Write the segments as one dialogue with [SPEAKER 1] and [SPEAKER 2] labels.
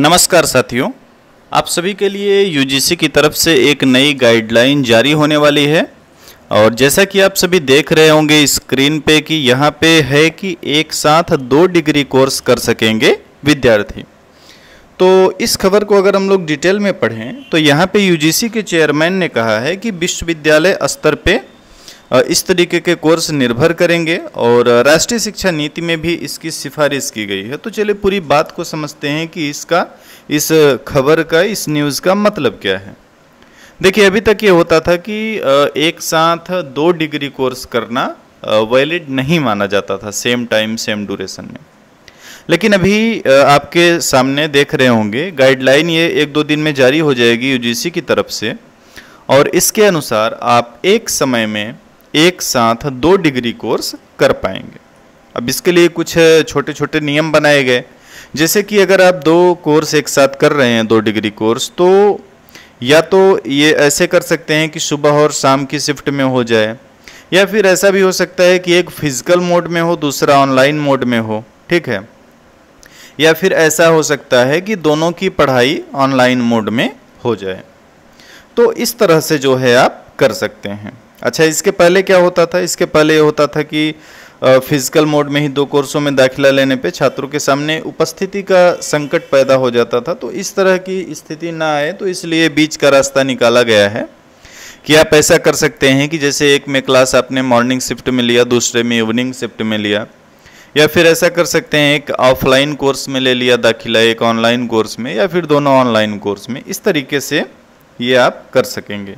[SPEAKER 1] नमस्कार साथियों आप सभी के लिए यूजीसी की तरफ से एक नई गाइडलाइन जारी होने वाली है और जैसा कि आप सभी देख रहे होंगे स्क्रीन पे कि यहाँ पे है कि एक साथ दो डिग्री कोर्स कर सकेंगे विद्यार्थी तो इस खबर को अगर हम लोग डिटेल में पढ़ें तो यहाँ पे यूजीसी के चेयरमैन ने कहा है कि विश्वविद्यालय स्तर पर इस तरीके के कोर्स निर्भर करेंगे और राष्ट्रीय शिक्षा नीति में भी इसकी सिफारिश की गई है तो चलिए पूरी बात को समझते हैं कि इसका इस खबर का इस न्यूज़ का मतलब क्या है देखिए अभी तक ये होता था कि एक साथ दो डिग्री कोर्स करना वैलिड नहीं माना जाता था सेम टाइम सेम ड्यूरेशन में लेकिन अभी आपके सामने देख रहे होंगे गाइडलाइन ये एक दो दिन में जारी हो जाएगी यूजीसी की तरफ से और इसके अनुसार आप एक समय में एक साथ दो डिग्री कोर्स कर पाएंगे अब इसके लिए कुछ छोटे छोटे नियम बनाए गए जैसे कि अगर आप दो कोर्स एक साथ कर रहे हैं दो डिग्री कोर्स तो या तो ये ऐसे कर सकते हैं कि सुबह और शाम की शिफ्ट में हो जाए या फिर ऐसा भी हो सकता है कि एक फिजिकल मोड में हो दूसरा ऑनलाइन मोड में हो ठीक है या फिर ऐसा हो सकता है कि दोनों की पढ़ाई ऑनलाइन मोड में हो जाए तो इस तरह से जो है आप कर सकते हैं अच्छा इसके पहले क्या होता था इसके पहले ये होता था कि फिजिकल मोड में ही दो कोर्सों में दाखिला लेने पे छात्रों के सामने उपस्थिति का संकट पैदा हो जाता था तो इस तरह की स्थिति ना आए तो इसलिए बीच का रास्ता निकाला गया है कि आप ऐसा कर सकते हैं कि जैसे एक में क्लास आपने मॉर्निंग शिफ्ट में लिया दूसरे में इवनिंग शिफ्ट में लिया या फिर ऐसा कर सकते हैं एक ऑफलाइन कोर्स में ले लिया दाखिला एक ऑनलाइन कोर्स में या फिर दोनों ऑनलाइन कोर्स में इस तरीके से ये आप कर सकेंगे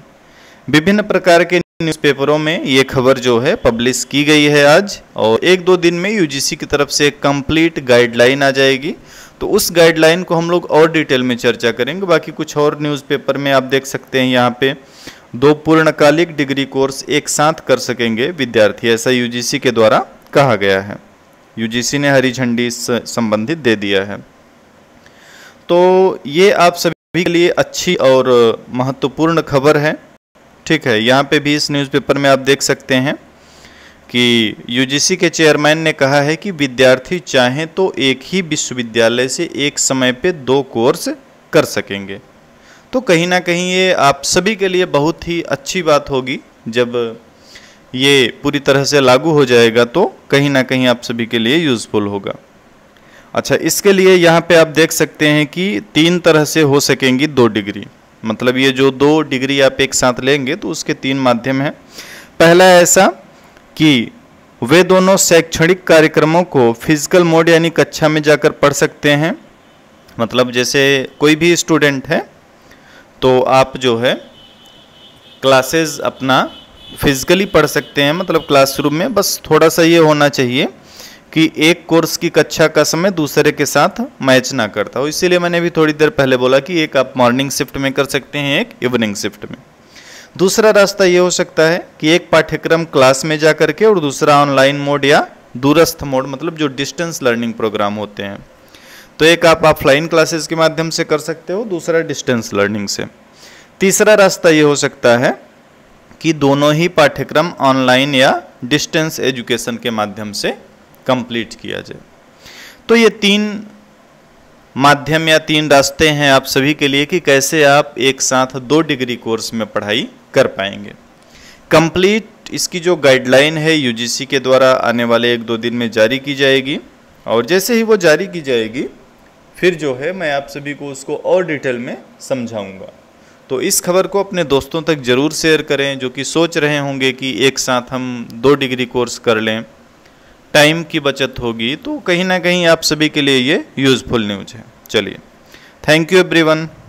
[SPEAKER 1] विभिन्न प्रकार के न्यूज़पेपरों में ये खबर जो है पब्लिश की गई है आज और एक दो दिन में यूजीसी की तरफ से कंप्लीट गाइडलाइन आ जाएगी तो उस गाइडलाइन को हम लोग और डिटेल में चर्चा करेंगे बाकी कुछ और न्यूज़पेपर में आप देख सकते हैं यहाँ पे दो पूर्णकालिक डिग्री कोर्स एक साथ कर सकेंगे विद्यार्थी ऐसा यूजीसी के द्वारा कहा गया है यूजीसी ने हरी झंडी संबंधित दे दिया है तो ये आप सभी के लिए अच्छी और महत्वपूर्ण खबर है ठीक है यहाँ पे भी इस न्यूज़पेपर में आप देख सकते हैं कि यूजीसी के चेयरमैन ने कहा है कि विद्यार्थी चाहें तो एक ही विश्वविद्यालय से एक समय पे दो कोर्स कर सकेंगे तो कहीं ना कहीं ये आप सभी के लिए बहुत ही अच्छी बात होगी जब ये पूरी तरह से लागू हो जाएगा तो कहीं ना कहीं आप सभी के लिए यूज़फुल होगा अच्छा इसके लिए यहाँ पे आप देख सकते हैं कि तीन तरह से हो सकेंगी दो डिग्री मतलब ये जो दो डिग्री आप एक साथ लेंगे तो उसके तीन माध्यम हैं पहला ऐसा कि वे दोनों शैक्षणिक कार्यक्रमों को फिजिकल मोड यानी कक्षा में जाकर पढ़ सकते हैं मतलब जैसे कोई भी स्टूडेंट है तो आप जो है क्लासेस अपना फिजिकली पढ़ सकते हैं मतलब क्लासरूम में बस थोड़ा सा ये होना चाहिए कि एक कोर्स की कक्षा का समय दूसरे के साथ मैच ना करता हो इसीलिए मैंने भी थोड़ी देर पहले बोला कि एक आप मॉर्निंग शिफ्ट में कर सकते हैं एक इवनिंग शिफ्ट में दूसरा रास्ता ये हो सकता है कि एक पाठ्यक्रम क्लास में जा करके और दूसरा ऑनलाइन मोड या दूरस्थ मोड मतलब जो डिस्टेंस लर्निंग प्रोग्राम होते हैं तो एक आप ऑफलाइन क्लासेस के माध्यम से कर सकते हो दूसरा डिस्टेंस लर्निंग से तीसरा रास्ता ये हो सकता है कि दोनों ही पाठ्यक्रम ऑनलाइन या डिस्टेंस एजुकेशन के माध्यम से कंप्लीट किया जाए तो ये तीन माध्यम या तीन रास्ते हैं आप सभी के लिए कि कैसे आप एक साथ दो डिग्री कोर्स में पढ़ाई कर पाएंगे कंप्लीट इसकी जो गाइडलाइन है यूजीसी के द्वारा आने वाले एक दो दिन में जारी की जाएगी और जैसे ही वो जारी की जाएगी फिर जो है मैं आप सभी को उसको और डिटेल में समझाऊंगा तो इस खबर को अपने दोस्तों तक ज़रूर शेयर करें जो कि सोच रहे होंगे कि एक साथ हम दो डिग्री कोर्स कर लें टाइम की बचत होगी तो कहीं ना कहीं आप सभी के लिए ये यूज़फुल न्यूज है चलिए थैंक यू एवरीवन